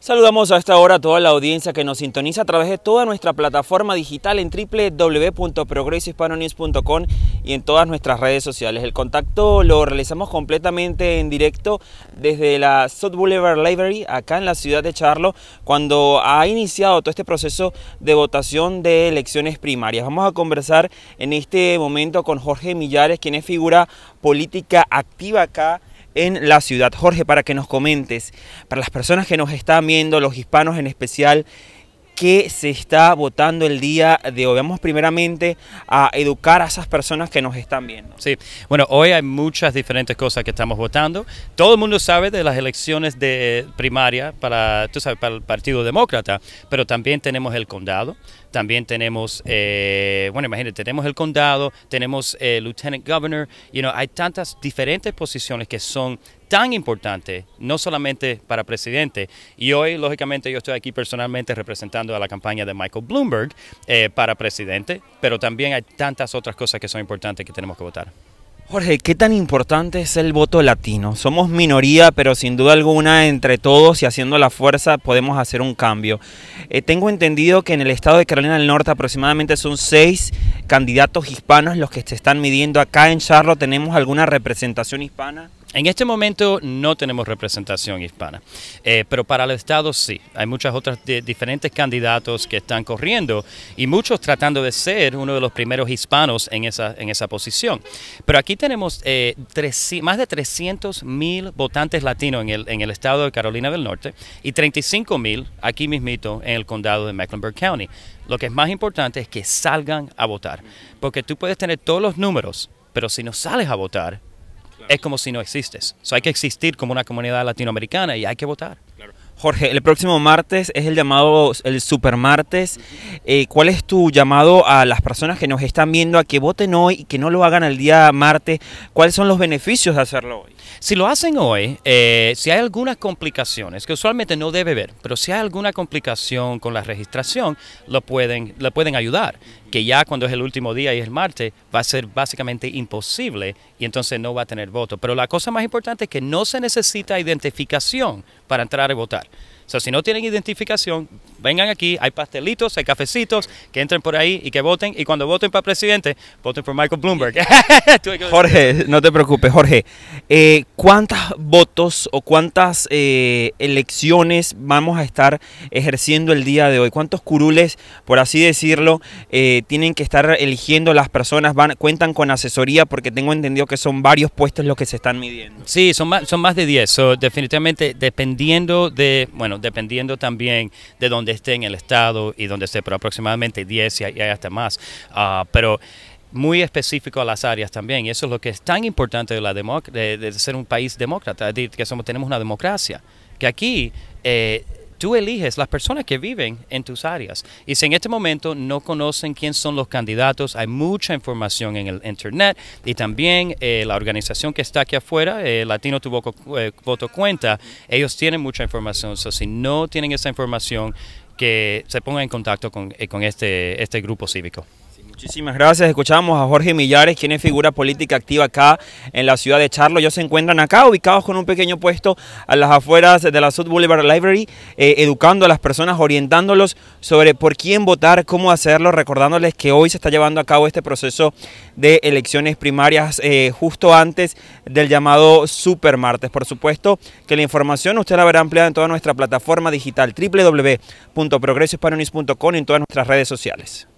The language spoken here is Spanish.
Saludamos a esta hora a toda la audiencia que nos sintoniza a través de toda nuestra plataforma digital en www.progresohispanonews.com y en todas nuestras redes sociales. El contacto lo realizamos completamente en directo desde la South Boulevard Library, acá en la ciudad de Charlo, cuando ha iniciado todo este proceso de votación de elecciones primarias. Vamos a conversar en este momento con Jorge Millares, quien es figura política activa acá en la ciudad. Jorge, para que nos comentes, para las personas que nos están viendo, los hispanos en especial, qué se está votando el día de hoy. Vamos primeramente a educar a esas personas que nos están viendo. Sí, bueno, hoy hay muchas diferentes cosas que estamos votando. Todo el mundo sabe de las elecciones de primaria para, tú sabes, para el Partido Demócrata, pero también tenemos el condado, también tenemos, eh, bueno, imagínate, tenemos el condado, tenemos el eh, Lieutenant Governor, you know, hay tantas diferentes posiciones que son tan importante, no solamente para presidente. Y hoy, lógicamente, yo estoy aquí personalmente representando a la campaña de Michael Bloomberg eh, para presidente, pero también hay tantas otras cosas que son importantes que tenemos que votar. Jorge, ¿qué tan importante es el voto latino? Somos minoría, pero sin duda alguna entre todos y haciendo la fuerza podemos hacer un cambio. Eh, tengo entendido que en el estado de Carolina del Norte aproximadamente son seis candidatos hispanos los que se están midiendo. Acá en Charlotte tenemos alguna representación hispana. En este momento no tenemos representación hispana, eh, pero para el Estado sí. Hay muchas otras diferentes candidatos que están corriendo y muchos tratando de ser uno de los primeros hispanos en esa, en esa posición. Pero aquí tenemos eh, más de 300 mil votantes latinos en el, en el Estado de Carolina del Norte y 35 mil aquí mismito en el condado de Mecklenburg County. Lo que es más importante es que salgan a votar, porque tú puedes tener todos los números, pero si no sales a votar, es como si no existes. So, hay que existir como una comunidad latinoamericana y hay que votar. Jorge, el próximo martes es el llamado el Super Martes. Eh, ¿Cuál es tu llamado a las personas que nos están viendo a que voten hoy y que no lo hagan el día martes? ¿Cuáles son los beneficios de hacerlo hoy? Si lo hacen hoy, eh, si hay algunas complicaciones, que usualmente no debe haber, pero si hay alguna complicación con la registración, lo pueden, pueden ayudar. Que ya cuando es el último día y es el martes, va a ser básicamente imposible y entonces no va a tener voto. Pero la cosa más importante es que no se necesita identificación para entrar a votar. O sea, si no tienen identificación, vengan aquí, hay pastelitos, hay cafecitos, que entren por ahí y que voten. Y cuando voten para presidente, voten por Michael Bloomberg. Jorge, no te preocupes, Jorge. Eh, ¿Cuántos votos o cuántas eh, elecciones vamos a estar ejerciendo el día de hoy? ¿Cuántos curules, por así decirlo, eh, tienen que estar eligiendo las personas? Van, ¿Cuentan con asesoría? Porque tengo entendido que son varios puestos los que se están midiendo. Sí, son más, son más de 10. So, definitivamente, dependiendo de, bueno, dependiendo también de dónde esté en el estado y dónde esté, pero aproximadamente 10 y hay hasta más. Ah, pero muy específico a las áreas también. Y eso es lo que es tan importante de, la de, de ser un país demócrata, decir, que somos, tenemos una democracia. Que aquí eh, Tú eliges las personas que viven en tus áreas. Y si en este momento no conocen quién son los candidatos, hay mucha información en el Internet y también eh, la organización que está aquí afuera, eh, Latino Tu eh, Voto, Cuenta, ellos tienen mucha información. So, si no tienen esa información, que se pongan en contacto con, con este, este grupo cívico. Muchísimas gracias. Escuchamos a Jorge Millares, quien es figura política activa acá en la ciudad de Charlo. Ellos se encuentran acá, ubicados con un pequeño puesto a las afueras de la South Boulevard Library, eh, educando a las personas, orientándolos sobre por quién votar, cómo hacerlo, recordándoles que hoy se está llevando a cabo este proceso de elecciones primarias eh, justo antes del llamado Supermartes. Por supuesto que la información usted la verá ampliada en toda nuestra plataforma digital www.progresohispanonews.com y en todas nuestras redes sociales.